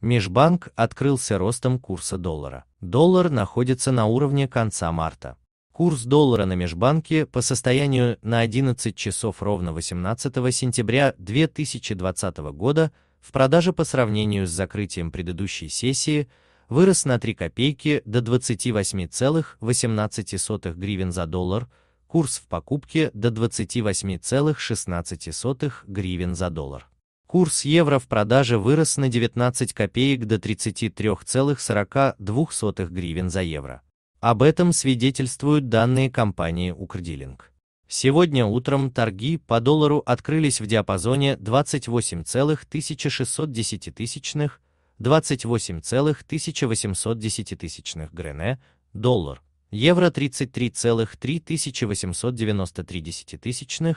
Межбанк открылся ростом курса доллара. Доллар находится на уровне конца марта. Курс доллара на межбанке по состоянию на 11 часов ровно 18 сентября 2020 года в продаже по сравнению с закрытием предыдущей сессии вырос на 3 копейки до 28,18 гривен за доллар, курс в покупке до 28,16 гривен за доллар. Курс евро в продаже вырос на 19 копеек до 33,42 гривен за евро. Об этом свидетельствуют данные компании Укрдилинг. Сегодня утром торги по доллару открылись в диапазоне 28,1610 28,1810 грене, доллар, евро 33,3893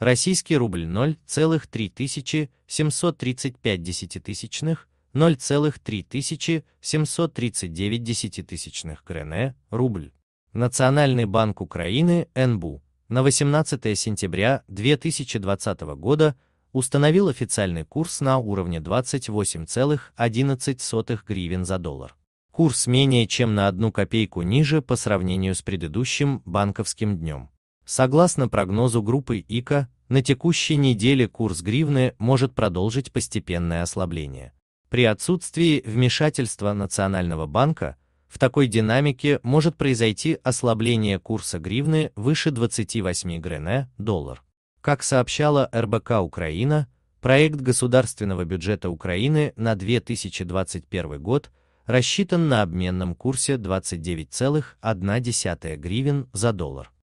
Российский рубль 0,3735 десятитысячных, 0,3739 десятитысячных крене, рубль. Национальный банк Украины, НБУ, на 18 сентября 2020 года установил официальный курс на уровне 28,11 гривен за доллар. Курс менее чем на одну копейку ниже по сравнению с предыдущим банковским днем. Согласно прогнозу группы ИКА, на текущей неделе курс гривны может продолжить постепенное ослабление. При отсутствии вмешательства Национального банка в такой динамике может произойти ослабление курса гривны выше 28 грене доллар. Как сообщала РБК Украина, проект государственного бюджета Украины на 2021 год рассчитан на обменном курсе 29,1 гривен за доллар.